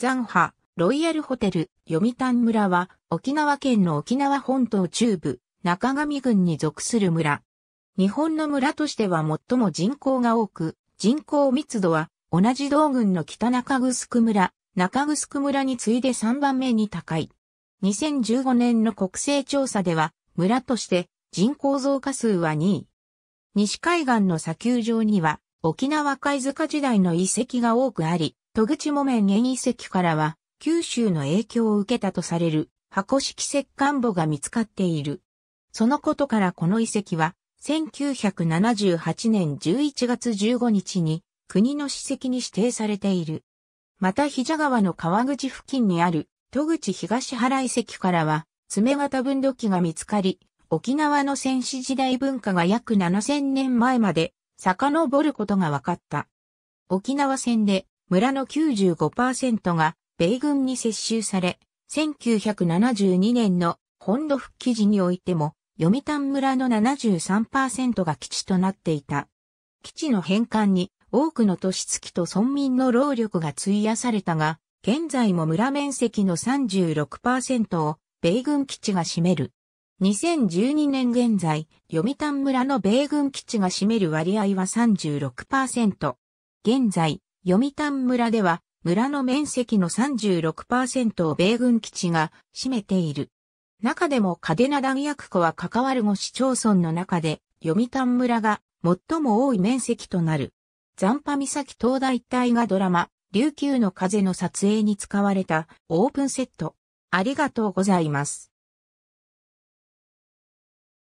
残波、ロイヤルホテル、読谷村は、沖縄県の沖縄本島中部、中上郡に属する村。日本の村としては最も人口が多く、人口密度は、同じ同郡の北中城村、中城村に次いで3番目に高い。2015年の国勢調査では、村として人口増加数は2位。西海岸の砂丘上には、沖縄貝塚時代の遺跡が多くあり、戸口木綿原遺跡からは、九州の影響を受けたとされる、箱式石棺墓が見つかっている。そのことからこの遺跡は、1978年11月15日に、国の史跡に指定されている。また、膝川の川口付近にある、戸口東原遺跡からは、爪型分度器が見つかり、沖縄の戦士時代文化が約7000年前まで遡ることが分かった。沖縄戦で村の95%が米軍に接収され、1972年の本土復帰時においても、読谷村の73%が基地となっていた。基地の返還に多くの都市付きと村民の労力が費やされたが、現在も村面積の36%を米軍基地が占める。2012年現在、読谷村の米軍基地が占める割合は36%。現在、読谷村では、村の面積の36%を米軍基地が占めている。中でも嘉手納弾薬庫は関わる5市町村の中で、読谷村が最も多い面積となる。残波岬灯台隊がドラマ、琉球の風の撮影に使われたオープンセット。ありがとうございます。